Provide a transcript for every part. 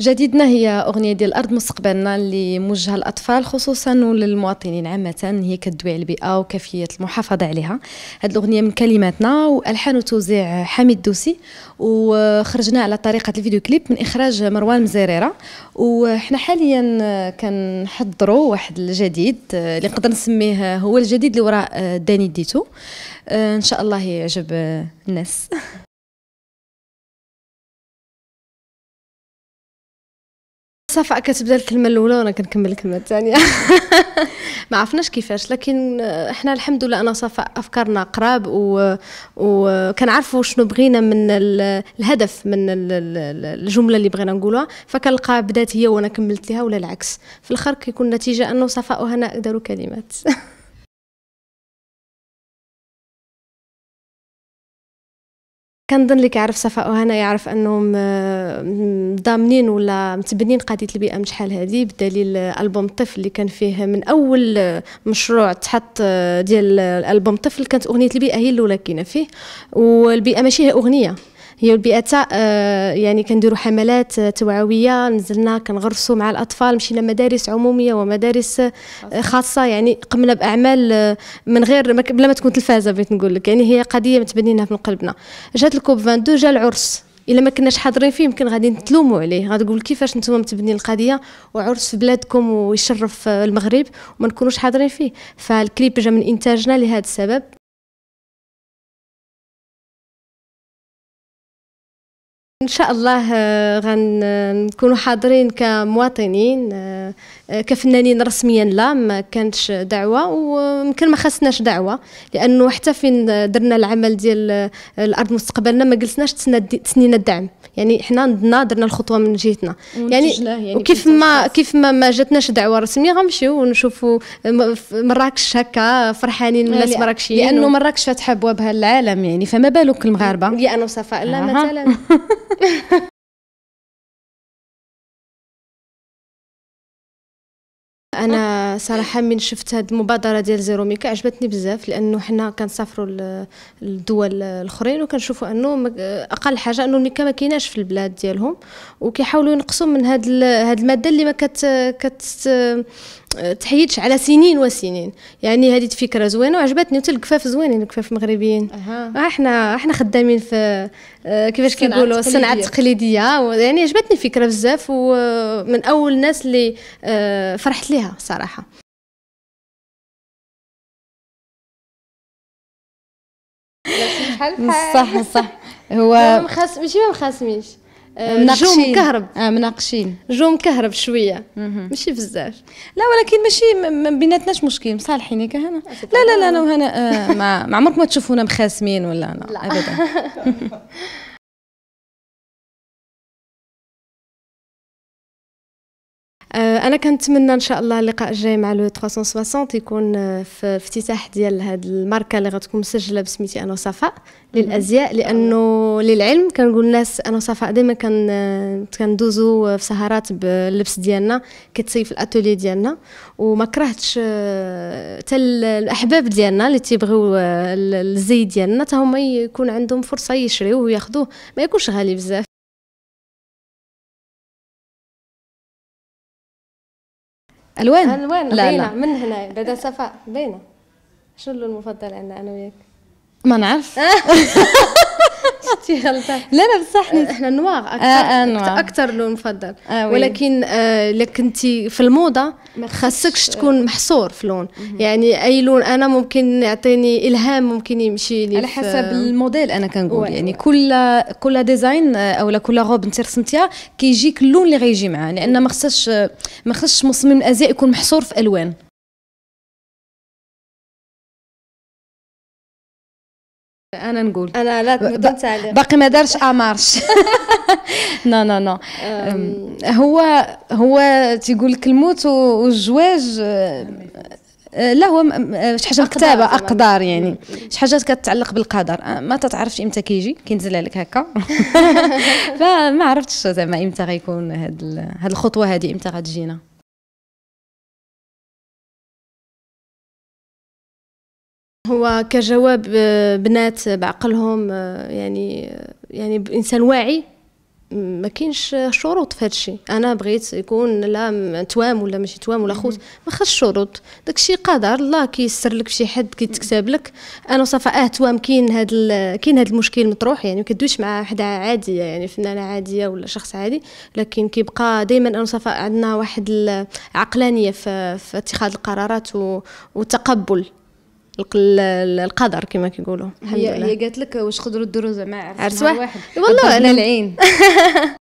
جديدنا هي أغنية ديال أرض مستقبلنا اللي موجهة للأطفال خصوصا وللمواطنين عامة هي كدوي على البيئة وكيفية المحافظة عليها هاد الأغنية من كلماتنا وألحان وتوزيع حميد دوسي وخرجنا على طريقة الفيديو كليب من إخراج مروان مزيريرة وحنا حاليا كنحضروا واحد الجديد اللي نقدر نسميه هو الجديد اللي وراء داني ديتو إن شاء الله يعجب الناس صافا كتبدا الكلمه الاولى وانا كنكمل الكلمه الثانيه ما عرفناش كيفاش لكن احنا الحمد لله انا صافا افكارنا قراب و... وكنعرفوا شنو بغينا من الهدف من الجمله اللي بغينا نقولها فكنلقى بدات هي وانا كملت لها ولا العكس في الاخر كيكون النتيجه انه صفاء وهناء داروا كلمات كنظن اللي كيعرف صفاء وهنا يعرف انهم آه، ضامنين ولا متبنين قضيه البيئه من شحال هذه بدليل البوم طفل اللي كان فيه من اول آه، مشروع تحط آه، ديال البوم طفل كانت اغنيه البيئه هي الاولى كاينه فيه والبيئه ماشي هي اغنيه هي البيئه آه، يعني كنديروا حملات آه، توعويه نزلنا كنغرسوا مع الاطفال مشينا مدارس عموميه ومدارس آه، خاصه يعني قمنا باعمال من غير بلا ما تكون تلفازه بغيت نقول لك يعني هي قضيه متبنينها من قلبنا جات الكوب 22 جا العرس الا ما كناش حاضرين فيه يمكن غادي نتلوموا عليه غادي نقول كيفاش نتوما متبنين القضيه وعرس في بلادكم ويشرف المغرب وما نكونوش حاضرين فيه فالكليب جا من انتاجنا لهذا السبب ان شاء الله آه، غنكونوا آه، حاضرين كمواطنين آه، كفنانين رسميا لا ما كانتش دعوه ويمكن ما خاصناش دعوه لانه حتى فين درنا العمل ديال الارض مستقبلنا ما جلسناش تسنينا الدعم يعني حنا ندنا درنا الخطوه من جهتنا يعني, يعني, وكيف ما كيف ما ما جاتناش دعوه رسميه غنمشيو ونشوفوا مراكش هكا فرحانين الناس مراكشيين لانه مراكش فاتحه ابوابها للعالم يعني فما بالك المغاربه لانه انا وصفاء لا مثلا أنا صراحه من شفت هذه المبادره ديال زيرو ميكا عجبتني بزاف لانه حنا كنسافروا للدول الاخرين وكنشوفوا انه اقل حاجه انه الميكا ما كايناش في البلاد ديالهم وكيحاولوا ينقصوا من هاد هاد الماده اللي ما كت, كت تحيدش على سنين وسنين يعني هذه فكره زوينه وعجبتني حتى الكفاف زوينين الكفاف المغربيين أه. احنا احنا خدامين في آه، كيفاش كيقولوا الصناعه التقليديه يعني عجبتني الفكره بزاف ومن اول الناس اللي آه، فرحت ليها صراحه بحال بحال صح صح هو مخاس ماشي ما مخاسميش جو مكهرب اه مناقشين آه، جو مكهرب شويه ماشي بزاف لا ولكن ماشي ما بيناتناش مشكل مصالحين ياك هنا لا لا لا انا وهنا آه ما عمرك ما تشوفونا مخاسمين ولا لا, لا. ابدا انا كنتمنى ان شاء الله اللقاء الجاي مع لو 360 يكون آه، في افتتاح ديال هاد الماركه اللي غتكون مسجله بسميتي انا وصفاء للازياء لانه للعلم كنقول الناس انا وصفاء ديما كن آه، كندوزو في سهرات باللبس ديالنا كتصيف في الاتولي ديالنا وما كرهتش آه، حتى الاحباب ديالنا اللي تيبغيو الزي ديالنا حتى هما يكون عندهم فرصه يشريوه وياخذوه ما يكونش غالي بزاف الوان الوان لا لا. من هنا بعد صفاء باينه شنو اللون المفضل عندنا انا وياك ما نعرف اختي غلطه لا لا بصح آه، احنا نوار اكثر آه, آه، نواغ. اكثر لون مفضل آه ولكن آه لك انت في الموضه ما خاصكش تكون محصور في لون يعني اي لون انا ممكن يعطيني الهام ممكن يمشي لي على حسب الموديل انا كنقول يعني كل كل ديزاين آه، او كل روب انت رسمتيها كيجيك اللون اللي غيجي معاه لان ما خصش ما خصش مصمم الازياء يكون محصور في الوان انا نقول انا لا دونت عليه باقي ما دارش امارش نو نو نو هو هو تيقول لك الموت والزواج أه، لا هو أه، شي حاجه مكتابه اقدار يعني شي حاجات كتعلق بالقدر أه، ما تتعرفش امتى كيجي كينزل عليك هكا فما عرفتش زعما امتى غيكون هاد هاد الخطوه هذه امتى غتجينا هو كجواب آه، بنات بعقلهم آه، يعني آه، يعني انسان واعي ما كاينش شروط في هذا الشيء انا بغيت يكون لا توام ولا ماشي توام ولا خوت ما خاش شروط داك الشيء قدر الله كيسر لك شي حد كيتكتب لك انا صافا اه توام كاين هاد كاين هاد المشكل مطروح يعني ما كدويش مع حدا عاديه يعني فنانه عاديه ولا شخص عادي لكن كيبقى دائما انا صافا عندنا واحد العقلانيه في, في اتخاذ القرارات وتقبل القدر كما كيقولوا الحمد هي لله هي قالت لك واش قدروا ديروا زعما عرس واحد والله انا العين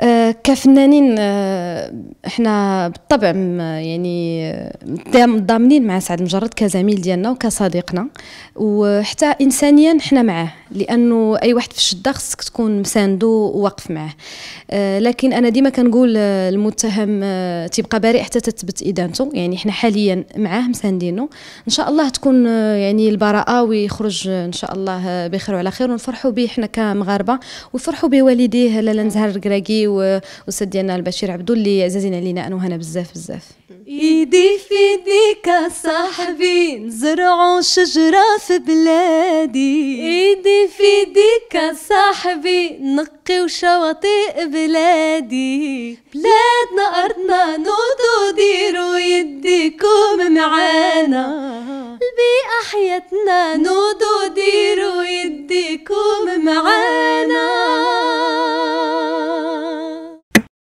آه، كفنانين آه، احنا بالطبع يعني آه، متضامنين مع سعد مجرد كزميل ديالنا وكصديقنا وحتى انسانيا حنا معاه لانه اي واحد في الشده خصك تكون مساندو وواقف معاه آه، لكن انا ديما كنقول المتهم تيبقى بريء حتى تثبت ادانته يعني حنا حاليا معاه مساندينه ان شاء الله تكون يعني البراءه ويخرج ان شاء الله بخير وعلى خير ونفرحوا به حنا كمغاربه ويفرحوا بوالديه لالا نزهر الكراكي الاستاذ ديالنا البشير عبدو اللي عزازين علينا انا وهنا بزاف بزاف ايدي في ايديك صاحبي نزرعوا شجره في بلادي ايدي في ايديك صاحبي نقيو شواطئ بلادي بلادنا ارضنا نوضوا ديروا يديكم معانا البيئة حياتنا نوضوا ديروا يديكم معانا